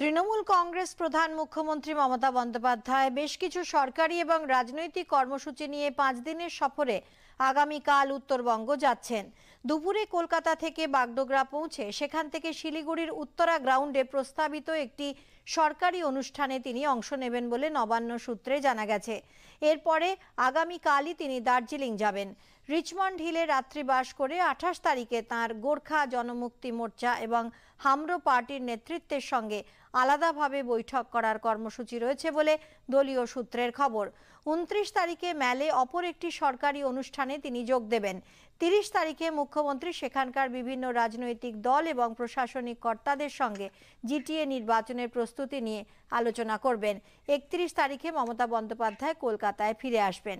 তৃণমূল কংগ্রেস প্রধান মুখ্যমন্ত্রী মমতা বন্দ্যোপাধ্যায় বেশ কিছু সরকারি এবং রাজনৈতিক কর্মসূচি নিয়ে পাঁচ দিনের সফরে আগামীকাল উত্তরবঙ্গ যাচ্ছেন দুপুরে কলকাতা থেকে বাগডোগরা পৌঁছে সেখান থেকে শিলিগুড়ির উত্তরা গ্রাউন্ডে প্রস্তাবিত একটি সরকারি অনুষ্ঠানে তিনি অংশ নেবেন বলে নবান্ন সূত্রে জানা গেছে এরপরে আগামীকালই তিনি দার্জিলিং যাবেন রিচমন্ড হিলে রাত্রিবাস করে আঠাশ তারিখে তার গোর্খা জনমুক্তি মোর্চা এবং হামরো পার্টির নেতৃত্বের সঙ্গে আলাদাভাবে বৈঠক করার কর্মসূচি রয়েছে বলে দলীয় সূত্রের খবর উনত্রিশ তারিখে ম্যালে অপর একটি সরকারি অনুষ্ঠানে তিনি যোগ দেবেন তিরিশ তারিখে মুখ্যমন্ত্রী সেখানকার বিভিন্ন রাজনৈতিক দল এবং প্রশাসনিক কর্তাদের সঙ্গে জিটিএ নির্বাচনের প্রস্তুতি প্রস্তুতি নিয়ে আলোচনা করবেন একত্রিশ তারিখে মমতা বন্দ্যোপাধ্যায় কলকাতায় ফিরে আসবেন